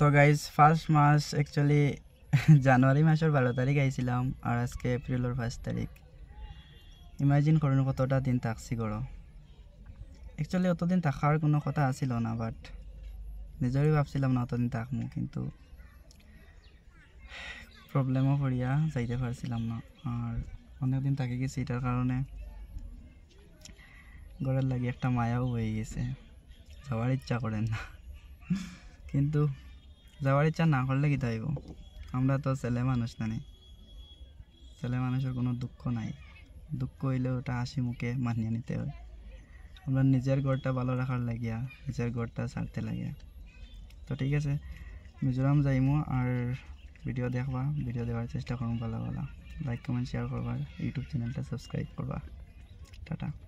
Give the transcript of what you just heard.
তো guys first মাস actually জানুয়ারি মাসের বারো তারিখ আইছিলাম আর আজকে এপ্রিলের ফার্স্ট তারিখ ইমাজিন করুন কতটা দিন থাকছি গড় অ্যাকচুয়ালি অতদিন থাকার কোনো কথা আসিল না বাট নিজেরই ভাবছিলাম না অতদিন থাকমু কিন্তু প্রবলেমও পড়িয়া যাইতে পারছিলাম না আর অনেকদিন থাকি গেছি এটার কারণে ঘরের লাগে একটা মায়াও হয়ে গেছে যাওয়ার ইচ্ছা করেন না কিন্তু যাওয়ার ইচ্ছা না করলে কি তাইব আমরা তো ছেলে মানুষ নানি ছেলে মানুষের কোনো দুঃখ নাই দুঃখ হইলে ওটা হাসি মুখে মানিয়ে নিতে হয় আমরা নিজের ঘরটা ভালো রাখার লাগিয়া নিজের ঘরটা ছাড়তে লাগিয়া তো ঠিক আছে মিজোরাম যাইমু আর ভিডিও দেখবা ভিডিও দেওয়ার চেষ্টা করবো ভালো ভালো লাইক কমেন্ট শেয়ার করবা ইউটিউব চ্যানেলটা সাবস্ক্রাইব করবা টাটা